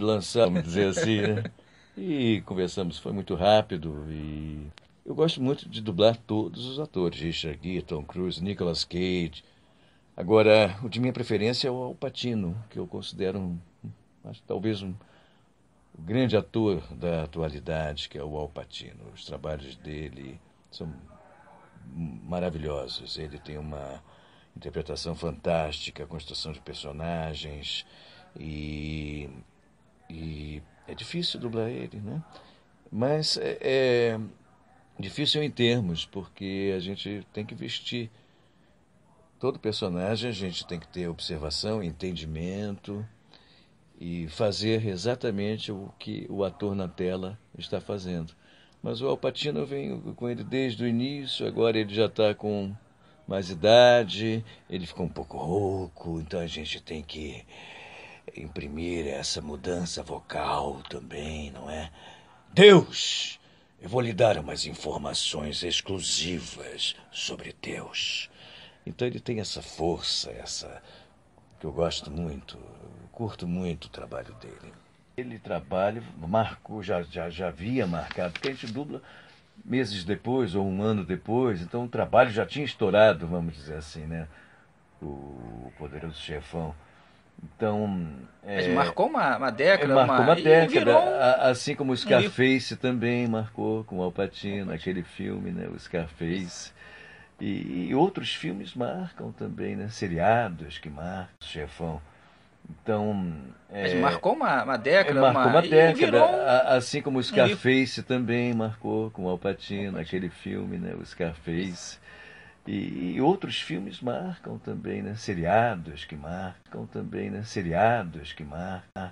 lançar, vamos dizer assim, né? E conversamos, foi muito rápido e eu gosto muito de dublar todos os atores, Richard Gere, Tom Cruise, Nicolas Cage. Agora, o de minha preferência é o Al Pacino, que eu considero um, acho, talvez o um grande ator da atualidade, que é o Al Pacino. Os trabalhos dele são maravilhosos. Ele tem uma interpretação fantástica, construção de personagens e é difícil dublar ele, né? Mas é, é difícil em termos, porque a gente tem que vestir todo personagem a gente tem que ter observação, entendimento e fazer exatamente o que o ator na tela está fazendo. Mas o Alpatino eu venho com ele desde o início, agora ele já está com mais idade, ele ficou um pouco rouco, então a gente tem que imprimir essa mudança vocal também, não é? Deus! Eu vou lhe dar umas informações exclusivas sobre Deus. Então ele tem essa força, essa que eu gosto muito, eu curto muito o trabalho dele. Ele trabalha, marcou, já, já, já havia marcado, porque a gente dubla meses depois ou um ano depois, então o trabalho já tinha estourado, vamos dizer assim, né? O Poderoso Chefão. Então. Mas é, marcou uma, uma, década. Marcou uma, uma década. assim como o Scarface um também marcou com o Alpatino, aquele filme, né? O Scarface. E, e, outros filmes marcam também, né? Seriados que marcam, chefão. Então. É, Mas marcou uma, uma década. É, marcou uma, uma década. Um, assim como o Scarface também marcou com o Alpatino, aquele filme, né? O Scarface. Isso. E, outros filmes marcam também, né? Seriados que marcam também, né? Seriados que marcam.